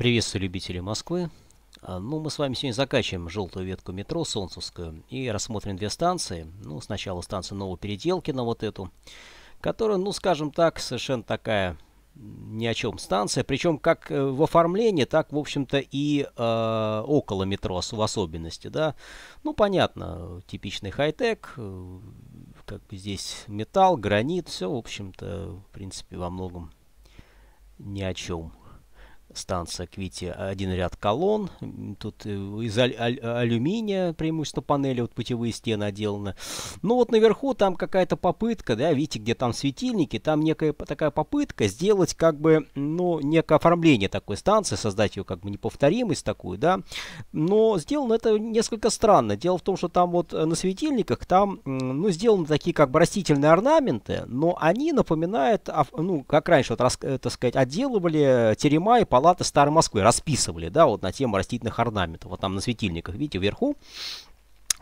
Приветствую любителей Москвы. А, ну, мы с вами сегодня закачиваем желтую ветку метро Солнцевскую и рассмотрим две станции. Ну, сначала станция новой переделки на вот эту, которая, ну, скажем так, совершенно такая ни о чем станция. Причем как э, в оформлении, так, в общем-то, и э, около метро в особенности, да. Ну, понятно, типичный хай-тек, э, как бы здесь металл, гранит, все, в общем-то, в принципе, во многом ни о чем станция Квити один ряд колонн. Тут э, из аль аль алюминия преимущественно панели, вот путевые стены отделаны. Ну вот наверху там какая-то попытка, да, видите, где там светильники, там некая такая попытка сделать как бы, ну, некое оформление такой станции, создать ее как бы неповторимость такую, да. Но сделано это несколько странно. Дело в том, что там вот э, на светильниках, там, ну, сделаны такие как бы растительные орнаменты, но они напоминают, а, ну, как раньше, вот, э, так сказать, отделывали терема и палаты Старой Москвы расписывали, да, вот на тему растительных орнаментов. Вот там на светильниках, видите, вверху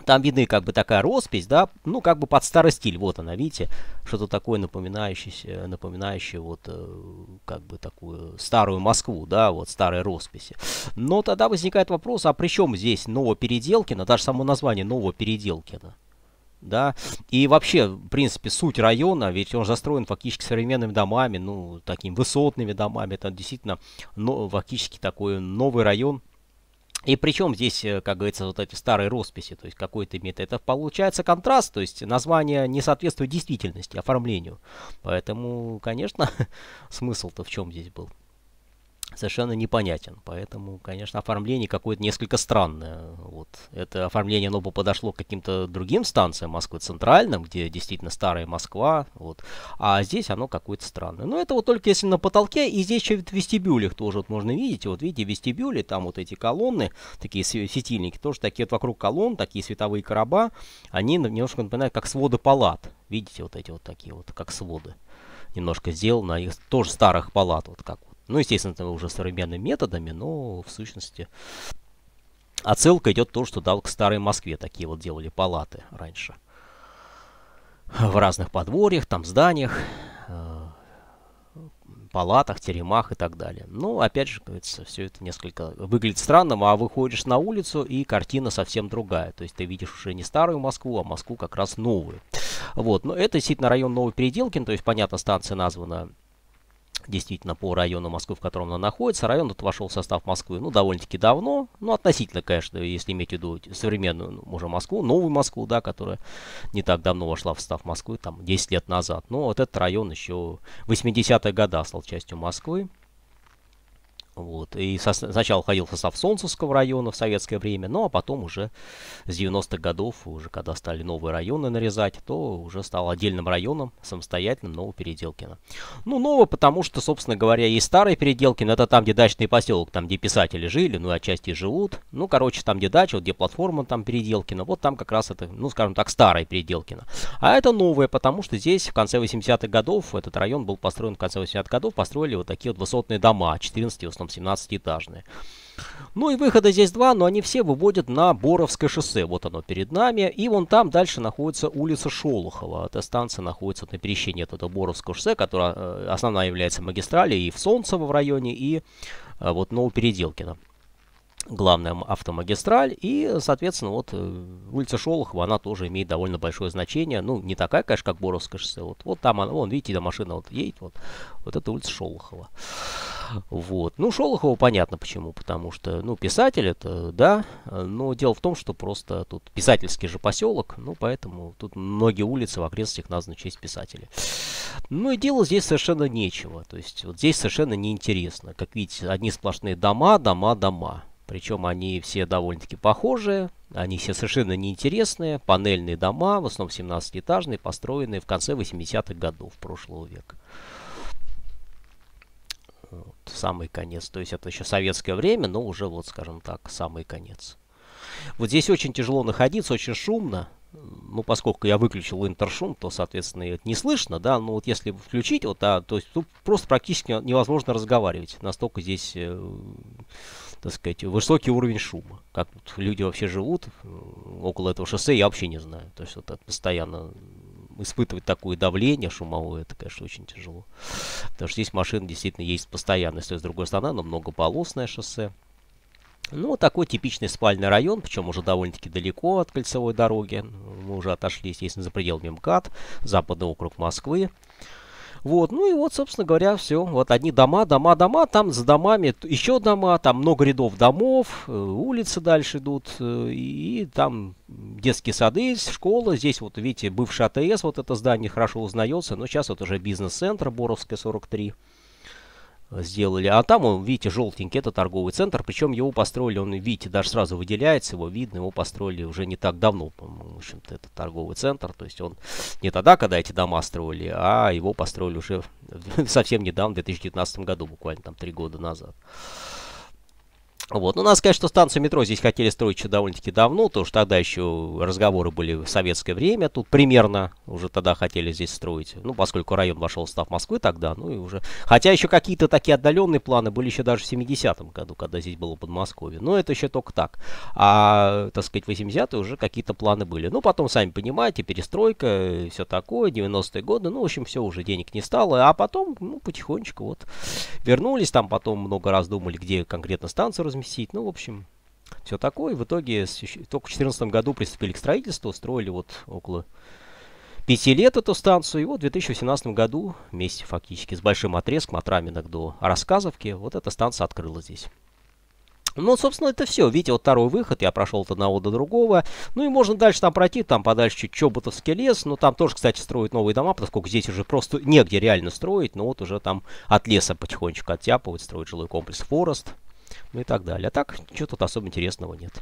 там видны как бы такая роспись, да, ну как бы под старый стиль, вот она, видите, что-то такое напоминающее, напоминающее вот э, как бы такую старую Москву, да, вот старые росписи. Но тогда возникает вопрос, а при чем здесь На даже само название новопеределкино? да, и вообще, в принципе, суть района, ведь он застроен фактически современными домами, ну, такими высотными домами, это действительно, ну, фактически такой новый район, и причем здесь, э, как говорится, вот эти старые росписи, то есть какой-то имеет. Это получается контраст, то есть название не соответствует действительности, оформлению. Поэтому, конечно, смысл-то в чем здесь был совершенно непонятен. Поэтому, конечно, оформление какое-то несколько странное. Вот. Это оформление, оно бы подошло к каким-то другим станциям Москвы Центральным, где действительно старая Москва. Вот. А здесь оно какое-то странное. Но это вот только если на потолке, и здесь еще в вестибюлях тоже вот можно видеть. Вот видите, вестибюли, там вот эти колонны, такие светильники, тоже такие вот вокруг колонн, такие световые короба. Они немножко напоминают как своды палат. Видите, вот эти вот такие вот, как своды. Немножко сделано, их тоже старых палат, вот как ну, естественно, это уже современными методами, но в сущности отсылка идет то, что дал к старой Москве. Такие вот делали палаты раньше. В разных подворьях, там зданиях, э, палатах, теремах и так далее. Но, опять же, говорится, все это несколько выглядит странным, а выходишь на улицу, и картина совсем другая. То есть ты видишь уже не старую Москву, а Москву как раз новую. Вот, но это действительно район Новой Переделкин, то есть, понятно, станция названа действительно по району Москвы, в котором она находится. Район этот вошел в состав Москвы, ну, довольно-таки давно, ну, относительно, конечно, если иметь в виду современную ну, уже Москву, новую Москву, да, которая не так давно вошла в состав Москвы, там, 10 лет назад. Но вот этот район еще 80-е года стал частью Москвы. Вот. И со, сначала ходил в состав Солнцевского района в советское время, ну а потом уже с 90-х годов, уже когда стали новые районы нарезать, то уже стал отдельным районом, самостоятельным Нового Переделкина. Ну, ново, потому что, собственно говоря, и старый Переделкин, это там, где дачный поселок, там, где писатели жили, ну и отчасти живут. Ну, короче, там, где дача, вот где платформа там Переделкина, вот там как раз это, ну, скажем так, старая Переделкина. А это новое, потому что здесь в конце 80-х годов, этот район был построен в конце 80-х годов, построили вот такие вот высотные дома, 14 17-этажные. Ну и выхода здесь два, но они все выводят на Боровское шоссе. Вот оно перед нами. И вон там дальше находится улица Шолохова. Эта станция находится на пересечении этого Боровского шоссе, которая э, основная является магистралью и в Солнцево в районе, и э, вот Новопеределкино. Главная автомагистраль. И, соответственно, вот э, улица Шолохова, она тоже имеет довольно большое значение. Ну, не такая, конечно, как Боровское шоссе. Вот, вот там она, вон, видите, да, машина вот едет. Вот, вот это улица Шолохова. Вот. Ну, Шолохова понятно почему, потому что, ну, писатель это, да, но дело в том, что просто тут писательский же поселок, ну, поэтому тут многие улицы в окрестностях названы честь писателя. Ну, и дело здесь совершенно нечего, то есть вот здесь совершенно неинтересно. Как видите, одни сплошные дома, дома, дома. Причем они все довольно-таки похожие, они все совершенно неинтересные. Панельные дома, в основном 17-этажные, построенные в конце 80-х годов прошлого века самый конец. То есть это еще советское время, но уже вот, скажем так, самый конец. Вот здесь очень тяжело находиться, очень шумно. Ну, поскольку я выключил интершум, то, соответственно, это не слышно, да, но вот если включить, вот, да, то есть тут просто практически невозможно разговаривать. Настолько здесь, э, так сказать, высокий уровень шума. Как тут люди вообще живут около этого шоссе, я вообще не знаю. То есть вот это постоянно испытывать такое давление шумовое, это, конечно, очень тяжело. Потому что здесь машина действительно ездит постоянно. Если с другой стороны, оно многополосное шоссе. Ну, такой типичный спальный район, причем уже довольно-таки далеко от кольцевой дороги. Мы уже отошли, естественно, за пределами МКАД, западный округ Москвы. Вот, ну и вот, собственно говоря, все. Вот одни дома, дома, дома, там за домами еще дома, там много рядов домов, э, улицы дальше идут, э, и там детские сады, школа. Здесь вот, видите, бывший АТС, вот это здание хорошо узнается. Но сейчас вот уже бизнес-центр Боровская, 43 э, сделали. А там, видите, желтенький, это торговый центр. Причем его построили, он, видите, даже сразу выделяется, его видно, его построили уже не так давно, по-моему, в общем-то, это торговый центр. То есть он не тогда, когда эти дома строили, а его построили уже совсем недавно, в 2019 году, буквально там три года назад. Вот. Ну, надо сказать, что станцию метро здесь хотели строить еще довольно-таки давно, потому что тогда еще разговоры были в советское время, тут примерно уже тогда хотели здесь строить, ну, поскольку район вошел в состав Москвы тогда, ну и уже... Хотя еще какие-то такие отдаленные планы были еще даже в 70-м году, когда здесь было Подмосковье, но это еще только так. А, так сказать, 80-е уже какие-то планы были. Ну, потом, сами понимаете, перестройка, э, все такое, 90-е годы, ну, в общем, все, уже денег не стало, а потом, ну, потихонечку вот вернулись, там потом много раз думали, где конкретно станцию разместить. Ну, в общем, все такое. В итоге только в 2014 году приступили к строительству, строили вот около пяти лет эту станцию. И вот в 2018 году вместе фактически с большим отрезком от Раменок до Рассказовки вот эта станция открыла здесь. Ну, собственно, это все. Видите, вот второй выход. Я прошел от одного до другого. Ну и можно дальше там пройти, там подальше чуть Чоботовский лес. но ну, там тоже, кстати, строят новые дома, поскольку здесь уже просто негде реально строить. Но вот уже там от леса потихонечку оттяпывают, строят жилой комплекс Форест ну и так далее. А так, ничего тут особо интересного нет.